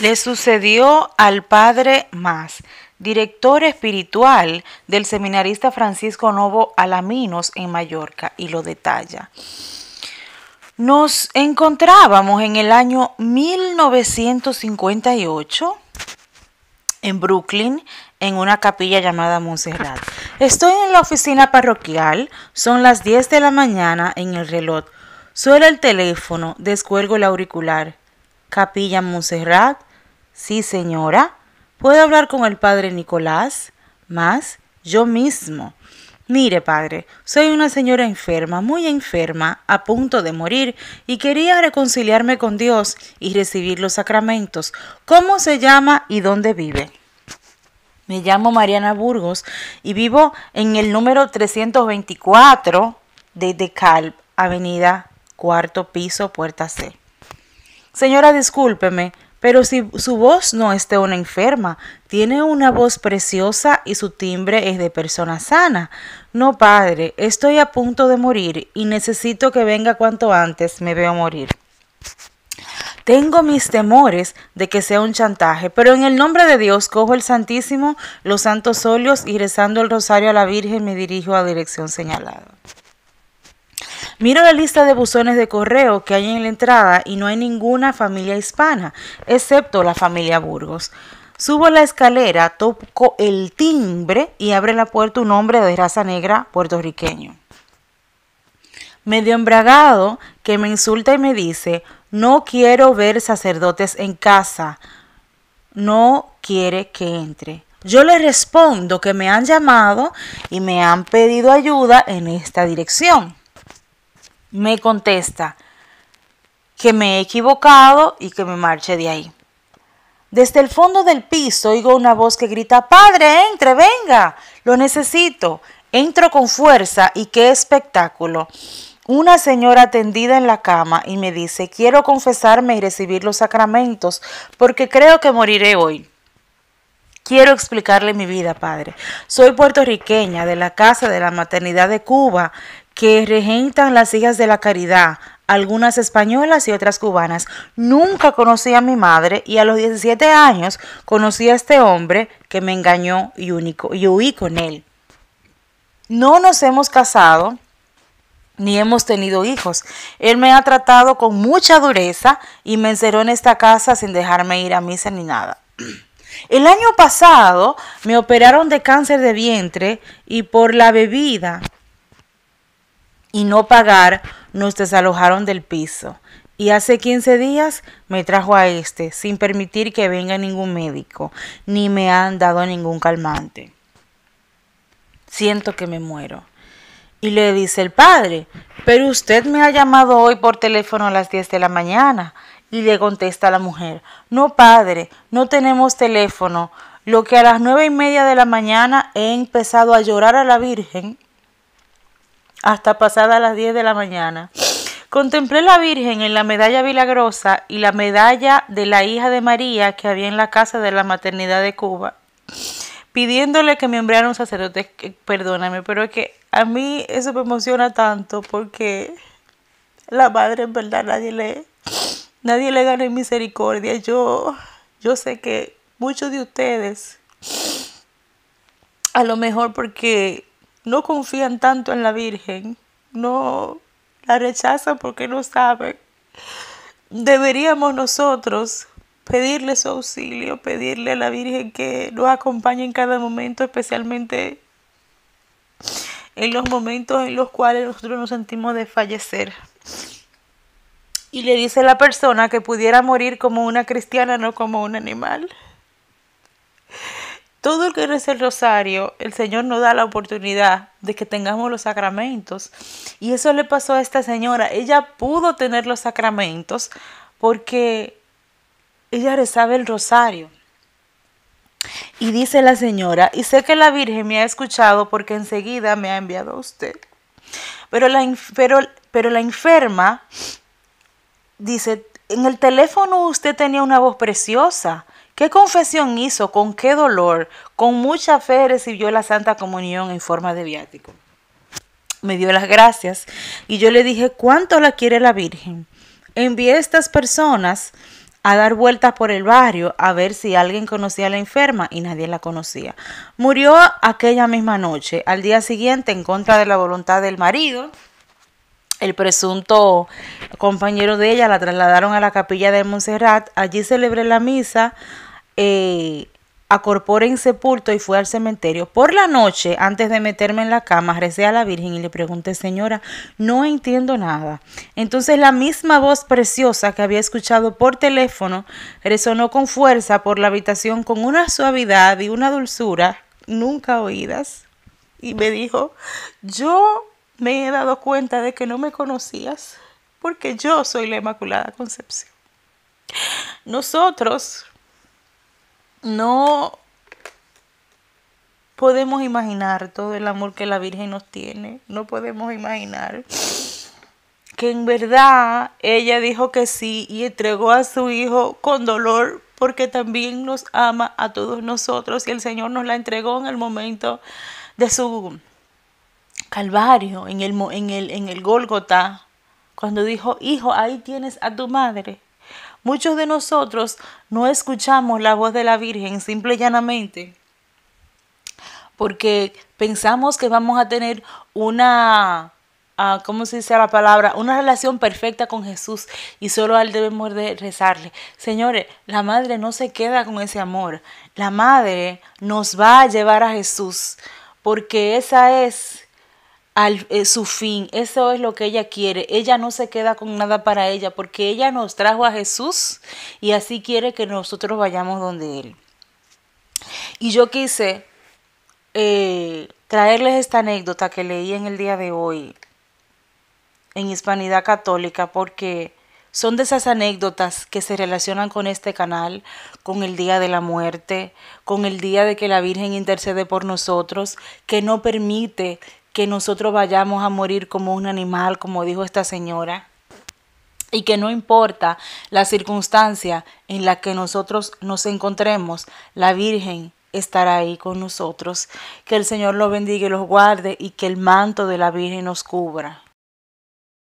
Le sucedió al padre Más, director espiritual del seminarista Francisco Novo Alaminos en Mallorca, y lo detalla. Nos encontrábamos en el año 1958 en Brooklyn, en una capilla llamada Montserrat. Estoy en la oficina parroquial, son las 10 de la mañana en el reloj. Suena el teléfono, descuelgo el auricular. Capilla Montserrat, Sí, señora, puedo hablar con el padre Nicolás, más yo mismo. Mire, padre, soy una señora enferma, muy enferma, a punto de morir, y quería reconciliarme con Dios y recibir los sacramentos. ¿Cómo se llama y dónde vive? Me llamo Mariana Burgos y vivo en el número 324 de Decalp, Avenida, cuarto piso, puerta C. Señora, discúlpeme, pero si su voz no es de una enferma, tiene una voz preciosa y su timbre es de persona sana. No, padre, estoy a punto de morir y necesito que venga cuanto antes me veo morir. Tengo mis temores de que sea un chantaje, pero en el nombre de Dios cojo el Santísimo, los santos óleos y rezando el rosario a la Virgen me dirijo a dirección señalada. Miro la lista de buzones de correo que hay en la entrada y no hay ninguna familia hispana, excepto la familia Burgos. Subo la escalera, toco el timbre y abre la puerta un hombre de raza negra puertorriqueño. Medio embragado, que me insulta y me dice, no quiero ver sacerdotes en casa. No quiere que entre. Yo le respondo que me han llamado y me han pedido ayuda en esta dirección me contesta que me he equivocado y que me marche de ahí. Desde el fondo del piso oigo una voz que grita, Padre, entre, venga, lo necesito. Entro con fuerza y qué espectáculo. Una señora tendida en la cama y me dice, quiero confesarme y recibir los sacramentos porque creo que moriré hoy. Quiero explicarle mi vida, padre. Soy puertorriqueña de la Casa de la Maternidad de Cuba que regentan las hijas de la caridad, algunas españolas y otras cubanas. Nunca conocí a mi madre y a los 17 años conocí a este hombre que me engañó y, único, y huí con él. No nos hemos casado ni hemos tenido hijos. Él me ha tratado con mucha dureza y me encerró en esta casa sin dejarme ir a misa ni nada. El año pasado me operaron de cáncer de vientre y por la bebida y no pagar, nos desalojaron del piso. Y hace 15 días me trajo a este, sin permitir que venga ningún médico, ni me han dado ningún calmante. Siento que me muero. Y le dice el padre, pero usted me ha llamado hoy por teléfono a las 10 de la mañana. Y le contesta la mujer, no padre, no tenemos teléfono. Lo que a las nueve y media de la mañana he empezado a llorar a la Virgen hasta pasadas las 10 de la mañana. Contemplé la Virgen en la medalla milagrosa y la medalla de la hija de María que había en la casa de la maternidad de Cuba, pidiéndole que me enviara un sacerdote. Perdóname, pero es que a mí eso me emociona tanto porque la madre en verdad nadie le, nadie le gana misericordia. Yo, yo sé que muchos de ustedes, a lo mejor porque no confían tanto en la Virgen, no la rechazan porque no saben. Deberíamos nosotros pedirle su auxilio, pedirle a la Virgen que nos acompañe en cada momento, especialmente en los momentos en los cuales nosotros nos sentimos de fallecer. Y le dice la persona que pudiera morir como una cristiana, no como un animal todo el que reza el rosario, el Señor nos da la oportunidad de que tengamos los sacramentos. Y eso le pasó a esta señora. Ella pudo tener los sacramentos porque ella rezaba el rosario. Y dice la señora, y sé que la Virgen me ha escuchado porque enseguida me ha enviado a usted. Pero la, pero, pero la enferma dice, en el teléfono usted tenía una voz preciosa ¿Qué confesión hizo? ¿Con qué dolor? Con mucha fe recibió la Santa Comunión en forma de viático. Me dio las gracias y yo le dije, ¿cuánto la quiere la Virgen? Envié a estas personas a dar vueltas por el barrio a ver si alguien conocía a la enferma y nadie la conocía. Murió aquella misma noche, al día siguiente en contra de la voluntad del marido. El presunto compañero de ella la trasladaron a la capilla de Montserrat. Allí celebré la misa eh, acorporé en sepulto y fui al cementerio. Por la noche, antes de meterme en la cama, recé a la Virgen y le pregunté, Señora, no entiendo nada. Entonces la misma voz preciosa que había escuchado por teléfono resonó con fuerza por la habitación con una suavidad y una dulzura nunca oídas. Y me dijo, yo me he dado cuenta de que no me conocías porque yo soy la Inmaculada Concepción. Nosotros, no podemos imaginar todo el amor que la Virgen nos tiene. No podemos imaginar que en verdad ella dijo que sí y entregó a su hijo con dolor porque también nos ama a todos nosotros y el Señor nos la entregó en el momento de su calvario, en el, en el, en el Gólgota, cuando dijo, hijo, ahí tienes a tu madre. Muchos de nosotros no escuchamos la voz de la Virgen simple y llanamente porque pensamos que vamos a tener una, ah, ¿cómo se dice la palabra? Una relación perfecta con Jesús y solo a Él debemos de rezarle. Señores, la madre no se queda con ese amor. La madre nos va a llevar a Jesús porque esa es al, eh, su fin. Eso es lo que ella quiere. Ella no se queda con nada para ella porque ella nos trajo a Jesús y así quiere que nosotros vayamos donde Él. Y yo quise eh, traerles esta anécdota que leí en el día de hoy en Hispanidad Católica porque son de esas anécdotas que se relacionan con este canal, con el día de la muerte, con el día de que la Virgen intercede por nosotros, que no permite que nosotros vayamos a morir como un animal, como dijo esta señora, y que no importa la circunstancia en la que nosotros nos encontremos, la Virgen estará ahí con nosotros. Que el Señor los bendiga y los guarde y que el manto de la Virgen nos cubra.